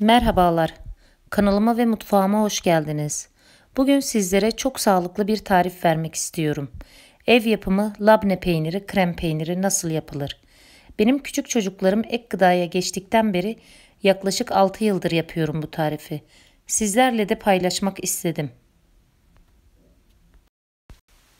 Merhabalar, kanalıma ve mutfağıma hoş geldiniz. Bugün sizlere çok sağlıklı bir tarif vermek istiyorum. Ev yapımı labne peyniri, krem peyniri nasıl yapılır? Benim küçük çocuklarım ek gıdaya geçtikten beri yaklaşık 6 yıldır yapıyorum bu tarifi. Sizlerle de paylaşmak istedim.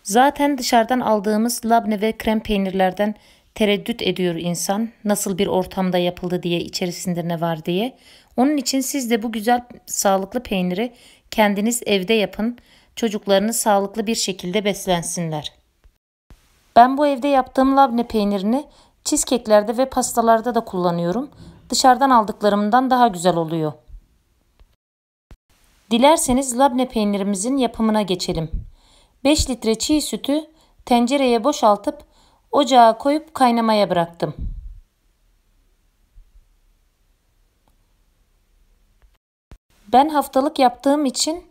Zaten dışarıdan aldığımız labne ve krem peynirlerden tereddüt ediyor insan nasıl bir ortamda yapıldı diye içerisinde ne var diye. Onun için siz de bu güzel sağlıklı peyniri kendiniz evde yapın. Çocuklarını sağlıklı bir şekilde beslensinler. Ben bu evde yaptığım labne peynirini cheesecake'lerde ve pastalarda da kullanıyorum. Dışarıdan aldıklarımdan daha güzel oluyor. Dilerseniz labne peynirimizin yapımına geçelim. 5 litre çiğ sütü tencereye boşaltıp Ocağa koyup kaynamaya bıraktım. Ben haftalık yaptığım için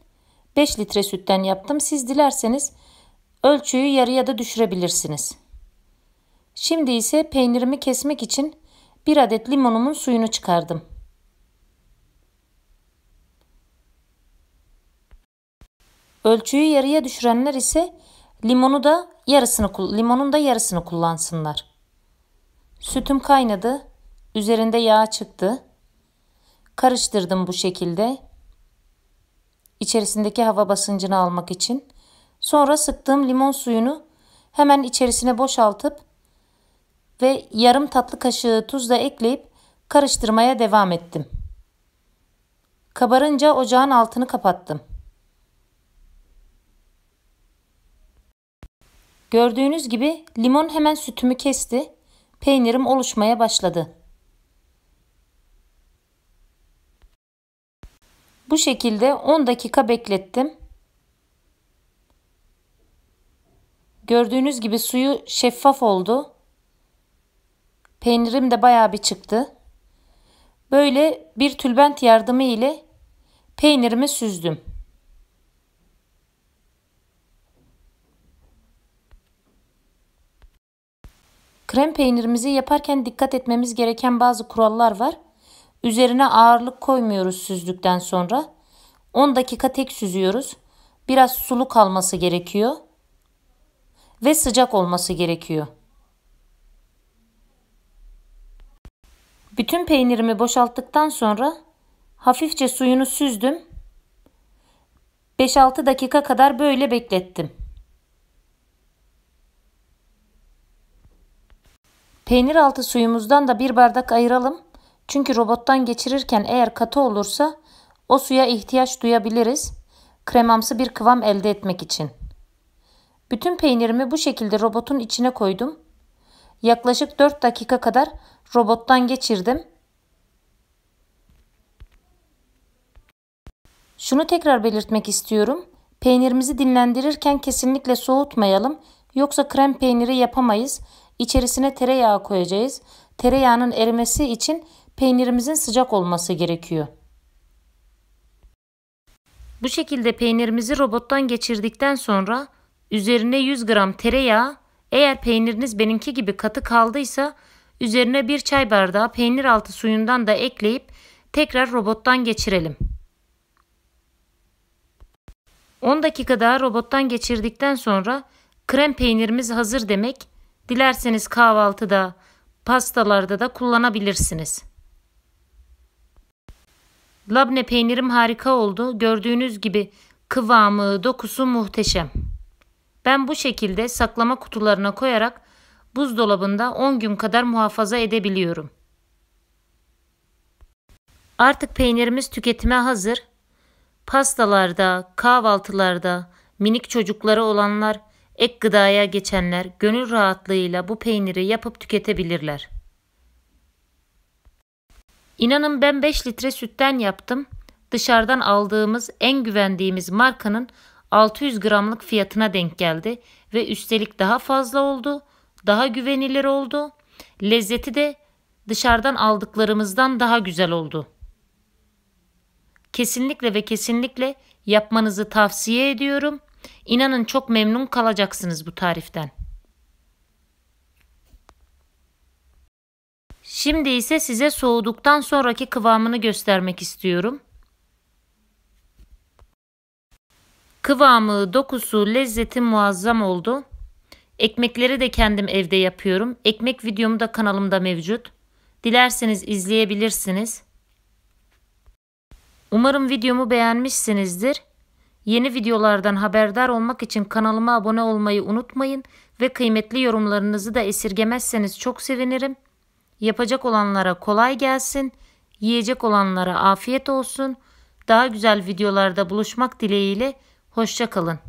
5 litre sütten yaptım. Siz dilerseniz ölçüyü yarıya da düşürebilirsiniz. Şimdi ise peynirimi kesmek için 1 adet limonumun suyunu çıkardım. Ölçüyü yarıya düşürenler ise Limonu da yarısını limonun da yarısını kullansınlar. Sütüm kaynadı. Üzerinde yağ çıktı. Karıştırdım bu şekilde. İçerisindeki hava basıncını almak için. Sonra sıktığım limon suyunu hemen içerisine boşaltıp ve yarım tatlı kaşığı tuz da ekleyip karıştırmaya devam ettim. Kabarınca ocağın altını kapattım. Gördüğünüz gibi limon hemen sütümü kesti. Peynirim oluşmaya başladı. Bu şekilde 10 dakika beklettim. Gördüğünüz gibi suyu şeffaf oldu. Peynirim de bayağı bir çıktı. Böyle bir tülbent yardımı ile peynirimi süzdüm. Krem peynirimizi yaparken dikkat etmemiz gereken bazı kurallar var. Üzerine ağırlık koymuyoruz süzdükten sonra. 10 dakika tek süzüyoruz. Biraz sulu kalması gerekiyor. Ve sıcak olması gerekiyor. Bütün peynirimi boşalttıktan sonra hafifçe suyunu süzdüm. 5-6 dakika kadar böyle beklettim. Peynir altı suyumuzdan da bir bardak ayıralım. Çünkü robottan geçirirken eğer katı olursa o suya ihtiyaç duyabiliriz. Kremamsı bir kıvam elde etmek için. Bütün peynirimi bu şekilde robotun içine koydum. Yaklaşık 4 dakika kadar robottan geçirdim. Şunu tekrar belirtmek istiyorum. Peynirimizi dinlendirirken kesinlikle soğutmayalım. Yoksa krem peyniri yapamayız. İçerisine tereyağı koyacağız. Tereyağının erimesi için peynirimizin sıcak olması gerekiyor. Bu şekilde peynirimizi robottan geçirdikten sonra üzerine 100 gram tereyağı, eğer peyniriniz benimki gibi katı kaldıysa üzerine bir çay bardağı peynir altı suyundan da ekleyip tekrar robottan geçirelim. 10 dakika daha robottan geçirdikten sonra krem peynirimiz hazır demek. Dilerseniz kahvaltıda, pastalarda da kullanabilirsiniz. Labne peynirim harika oldu. Gördüğünüz gibi kıvamı, dokusu muhteşem. Ben bu şekilde saklama kutularına koyarak buzdolabında 10 gün kadar muhafaza edebiliyorum. Artık peynirimiz tüketime hazır. Pastalarda, kahvaltılarda, minik çocukları olanlar ek gıdaya geçenler gönül rahatlığıyla bu peyniri yapıp tüketebilirler. İnanın ben 5 litre sütten yaptım. Dışarıdan aldığımız en güvendiğimiz markanın 600 gramlık fiyatına denk geldi ve üstelik daha fazla oldu, daha güvenilir oldu. Lezzeti de dışarıdan aldıklarımızdan daha güzel oldu. Kesinlikle ve kesinlikle yapmanızı tavsiye ediyorum. İnanın çok memnun kalacaksınız bu tariften. Şimdi ise size soğuduktan sonraki kıvamını göstermek istiyorum. Kıvamı, dokusu, lezzeti muazzam oldu. Ekmekleri de kendim evde yapıyorum. Ekmek videom da kanalımda mevcut. Dilerseniz izleyebilirsiniz. Umarım videomu beğenmişsinizdir. Yeni videolardan haberdar olmak için kanalıma abone olmayı unutmayın ve kıymetli yorumlarınızı da esirgemezseniz çok sevinirim. Yapacak olanlara kolay gelsin, yiyecek olanlara afiyet olsun. Daha güzel videolarda buluşmak dileğiyle, hoşçakalın.